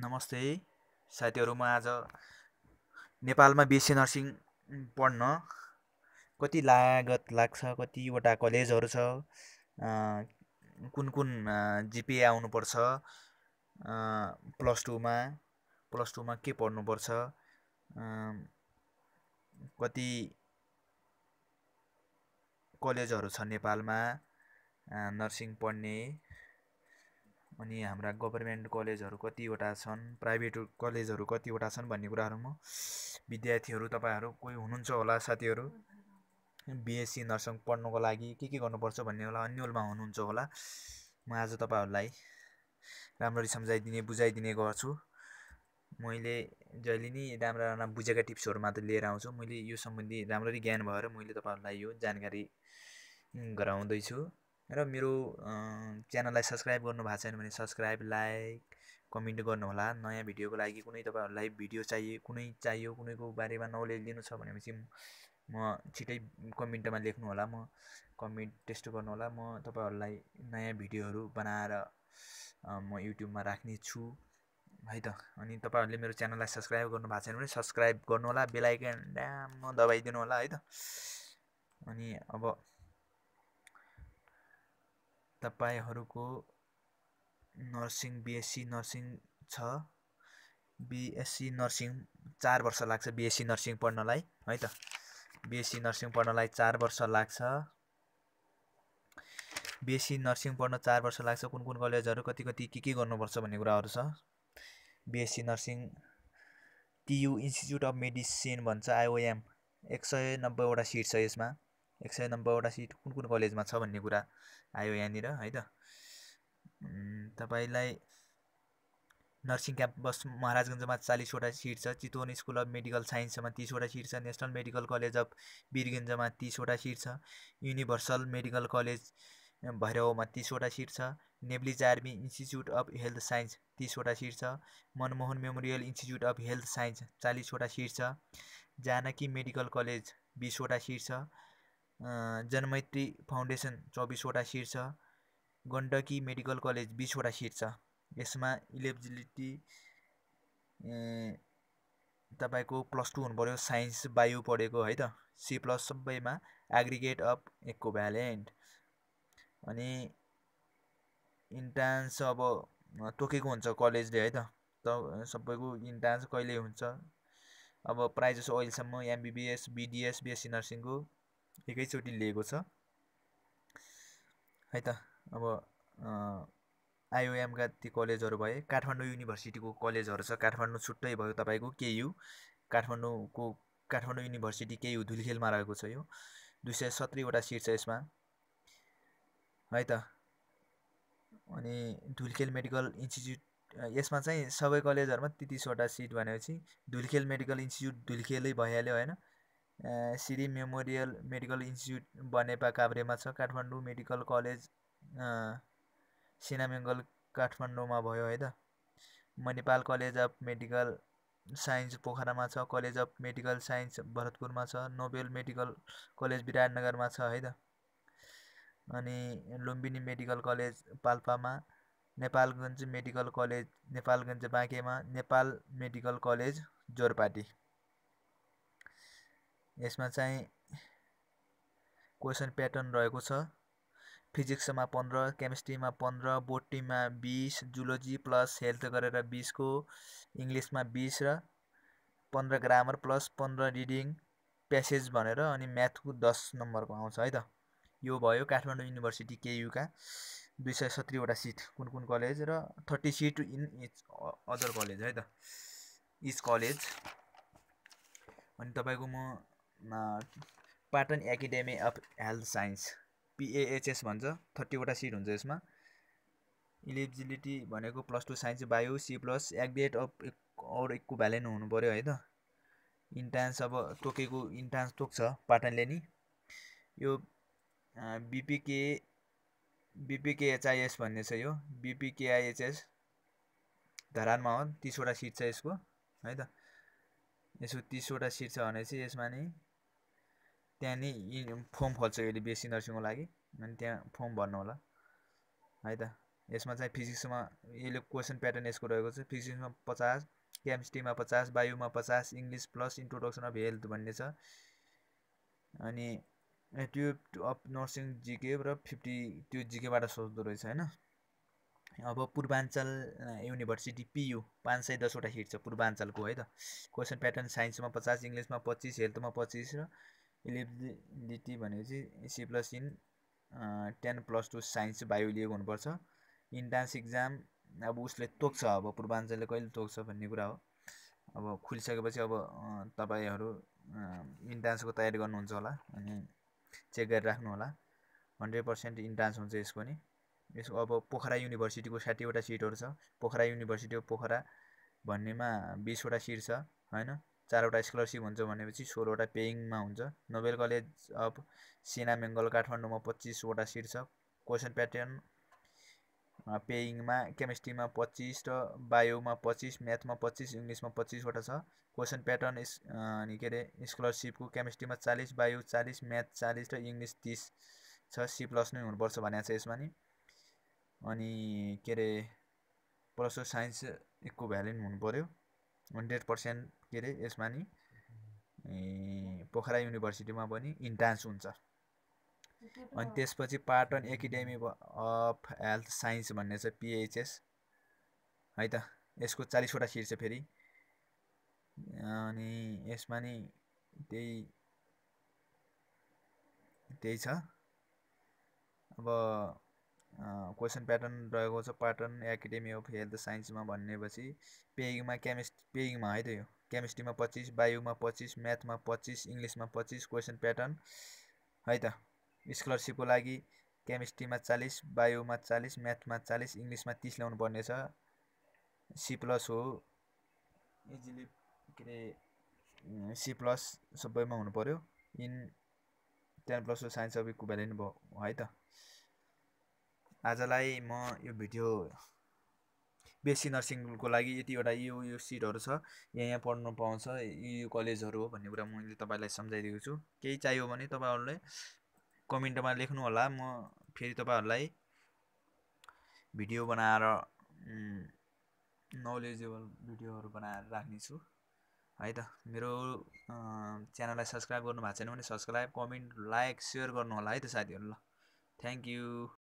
नमस्ते साथीहरू म आज नेपालमा बिएससी नर्सिङ पढ्न कति लागत लाग्छ कतिवटा कलेजहरू छ कुन कुन जिपिए आउनुपर्छ प्लस टूमा प्लस टूमा के पढ्नुपर्छ कति कलेजहरू छ नेपालमा नर्सिङ पढ्ने अनि हाम्रा गभर्मेन्ट कलेजहरू कतिवटा छन् प्राइभेट कलेजहरू कतिवटा छन् भन्ने कुराहरू म विद्यार्थीहरू तपाईँहरू कोही हुनुहुन्छ होला साथीहरू बिएससी नर्सिङ पढ्नुको लागि के के गर्नुपर्छ भन्ने होला अन्यलमा हुनुहुन्छ होला म आज तपाईँहरूलाई राम्ररी सम्झाइदिने बुझाइदिने गर्छु मैले जहिले नि राम्रा राम्रा बुझेका टिप्सहरू मात्र लिएर आउँछु मैले यो सम्बन्धी राम्ररी ज्ञान भएर मैले तपाईँहरूलाई यो जानकारी गराउँदैछु र मेरो च्यानललाई सब्सक्राइब गर्नुभएको छैन भने सब्सक्राइब लाइक कमेन्ट गर्नुहोला नयाँ भिडियोको लागि कुनै तपाईँहरूलाई भिडियो चाहियो कुनै चाहियो कुनैको बारेमा नलेज लिनु छ भनेपछि म छिटै कमेन्टमा लेख्नुहोला म कमेन्ट टेस्ट गर्नुहोला म तपाईँहरूलाई नयाँ भिडियोहरू बनाएर म युट्युबमा राख्ने छु है त अनि तपाईँहरूले मेरो च्यानललाई सब्सक्राइब गर्नु भएको छैन भने सब्सक्राइब गर्नुहोला बेलायकन ड्याम दबाइदिनु होला है त अनि अब तपाईँहरूको नर्सिङ बिएससी नर्सिङ छ बिएससी नर्सिङ चार वर्ष लाग्छ बिएससी नर्सिङ पढ्नलाई है त बिएससी नर्सिङ पढ्नलाई चार वर्ष लाग्छ बिएससी नर्सिङ पढ्न चार वर्ष लाग्छ कुन कुन कलेजहरू कति कति के के गर्नुपर्छ भन्ने कुराहरू छ BSc nursing TU institute of medicine भन्छ आइओएम एक सय नब्बेवटा सिट छ यसमा एक सय नब्बेवटा सिट कुन कुन कलेजमा छ भन्ने कुरा आयो यहाँनिर है त तपाईँलाई नर्सिङ क्याम्पस महाराजगञ्जमा चालिसवटा सिट छ चितवन स्कुल अफ मेडिकल साइन्समा तिसवटा सिट छ नेसनल मेडिकल कलेज अफ वीरगञ्जमा तिसवटा सिट छ युनिभर्सल मेडिकल कलेज भैरवमा तिसवटा सिट छ नेब्लिज army institute of health science तिसवटा सिट छ Manmohan memorial institute of health science चालिसवटा सिट छ जानकी मेडिकल कलेज बिसवटा सिट छ जनमैत्री फाउन्डेसन चौबिसवटा सिट छ गण्डकी मेडिकल कलेज बिसवटा सिट छ यसमा इलिजिबिलिटी तपाईँको प्लस टू हुनुपऱ्यो साइन्स बायो पढेको है त सी प्लस सबैमा एग्रिगेट अफ एक्को भ्यालेन्ट अनि इन्ट्रान्स अब तोकेको हुन्छ कलेजले है त त सबैको इन्ट्रान्स कहिले हुन्छ अब प्रायः जसो अहिलेसम्म एमबिबिएस बिडिएस बिएससी नर्सिङको एकैचोटि लिएको छ है त अब आइओएमका ती कलेजहरू भए काठमाडौँ युनिभर्सिटीको कलेजहरू छ काठमाडौँ छुट्टै भयो तपाईँको केयु काठमाडौँको काठमाडौँ युनिभर्सिटी केयु धुलखेलमा रहेको छ यो दुई सय सत्रीवटा सिट छ यसमा है त अनि धुलखेल मेडिकल इन्स्टिच्युट यसमा चाहिँ सबै कलेजहरूमा तितिसवटा सिट भनेपछि धुलखेल मेडिकल इन्स्टिच्युट धुलखेलै भइहाल्यो होइन Scheer memorial medical institute Banepa काभ्रेमा छ काठमाडौँ मेडिकल कलेज सिनामेङ्गल काठमाडौँमा भयो है त म Nepal college of medical science पोखरामा छ कलेज अफ मेडिकल साइन्स भरतपुरमा छ नोबेल मेडिकल कलेज विराटनगरमा छ है त अनि लुम्बिनी मेडिकल कलेज पाल्पामा नेपालगञ्ज मेडिकल कलेज नेपालगञ्ज बाँकेमा नेपाल मेडिकल कलेज जोरपाटी यसमा चाहिँ क्वेसन प्याटर्न रहेको छ फिजिक्समा पन्ध्र केमिस्ट्रीमा पन्ध्र बोटीमा बिस जुलोजी प्लस हेल्थ गरेर बिसको इङ्ग्लिसमा बिस र पन्ध्र ग्रामर प्लस पन्ध्र रिडिङ प्यासेज भनेर अनि म्याथको दस नम्बरको आउँछ है त यो भयो काठमाडौँ युनिभर्सिटी केयुका दुई सय सत्रीवटा सिट कुन कुन कलेज र thirty seat in each other college है त इच कलेज अनि तपाईँको म Patan academy of health science PAHS भन्छ थर्टीवटा सिट हुन्छ यसमा इलिजिबिलिटी भनेको plus two science bio C plus aggregate of अरू एकको भ्यालेन्ट हुनु पऱ्यो है त इन्ट्रान्स अब तोकेको इन्ट्रान्स तोक्छ पाटनले नि यो बिपिके बिपिकेएचआइएस भन्ने छ यो बिपिकेआइएचएस धरानमा हो तिसवटा सिट छ यसको है त यसो तिसवटा सिट छ भने चाहिँ यसमा नि त्यहाँ नै फर्म खोल्छ यसले बिएससी नर्सिङको लागि अनि त्यहाँ फर्म भर्नु होला है त यसमा चाहिँ फिजिक्समा यसले क्वेसन प्याटर्न यसको रहेको छ फिजिक्समा पचास केमिस्ट्रीमा पचास बायोमा पचास English plus introduction of health भन्ने छ अनि ट्युब अफ नर्सिङ जिके र फिफ्टी त्यो जिकेबाट सोध्दो रहेछ होइन अब पूर्वाञ्चल युनिभर्सिटी पियु पाँच सय दसवटा सिट छ पूर्वाञ्चलको है त क्वेसन प्याटर्न साइन्समा पचास इङ्ग्लिसमा पच्चिस हेल्थमा पच्चिस र इलेक्ट्रिलिटी भनेपछि C plus in ten plus two science bio लिएको हुनुपर्छ इन्ट्रान्स इक्जाम अब उसले तोक्छ अब पूर्वाञ्चलले कहिले तोक्छ भन्ने कुरा हो अब खुलिसकेपछि अब तपाईँहरू इन्ट्रान्सको तयारी गर्नुहुन्छ होला अनि चेक गरेर राख्नु होला हन्ड्रेड पर्सेन्ट इन्ट्रान्स हुन्छ यसको नि यसको अब पोखरा युनिभर्सिटीको साठीवटा सिटहरू छ पोखरा युनिभर्सिटी पोखरा भन्नेमा बिसवटा सिट छ होइन चारवटा स्कलरसिप हुन्छ भनेपछि सोह्रवटा पेइङमा हुन्छ नोबेल कलेज अफ सेना बेङ्गल काठमाडौँमा पच्चिसवटा सिट छ क्वेसन प्याटर्न पेइङमा केमिस्ट्रीमा पच्चिस र बायोमा पच्चिस म्याथमा पच्चिस इङ्ग्लिसमा पच्चिसवटा छ क्वेसन प्याटर्न इस अनि के अरे स्कलरसिपको केमिस्ट्रीमा चालिस बायो चालिस म्याथ चालिस र इङ्ग्लिस तिस छ सी प्लस नै हुनुपर्छ भनेको छ यसमा नि अनि के अरे प्लस साइन्स एकको भ्यालिन हुनु पऱ्यो हन्ड्रेड पर्सेन्ट के अरे यसमा नि पोखरा युनिभर्सिटीमा पनि इन्ट्रान्स हुन्छ अनि त्यसपछि Patan academy of health science भन्ने छ पिएचएस है त यसको चालिसवटा सिट छ फेरि अनि यसमा नि त्यही त्यही छ अब क्वेसन प्याटर्न रहेको छ प्याटर्न एकाडेमी अफ हेल्थ साइन्समा भनेपछि पेइङमा केमिस्ट्री पेइङमा है त यो केमिस्ट्रीमा पच्चिस बायोमा पच्चिस म्याथमा पच्चिस इङ्ग्लिसमा पच्चिस क्वेसन प्याटर्न है त स्कलरसिपको लागि केमिस्ट्रीमा चालिस बायोमा चालिस म्याथमा चालिस इङ्ग्लिसमा तिस ल्याउनु पर्नेछ सी प्लस हो इजिली के अरे सी प्लस सबैमा हुनु पऱ्यो इन टेन प्लस हो साइन्स अफ इक्वेलेन्ट भयो है त आजलाई म यो भिडियो बेसी नर्सिङको लागि यतिवटा यो यो सिटहरू छ यहाँ यहाँ पढ्नु पाउँछ यो कलेजहरू हो भन्ने कुरा मैले तपाईँलाई सम्झाइदिएको छु केही चाहियो भने तपाईँहरूले कमेन्टमा लेख्नु होला म फेरि तपाईँहरूलाई भिडियो बनाएर नलेजेबल भिडियोहरू बनाएर राख्नेछु है त मेरो च्यानललाई सब्सक्राइब गर्नु भएको छैन भने सब्सक्राइब कमेन्ट लाइक सेयर गर्नु होला है त साथीहरू ल थ्याङ्क यू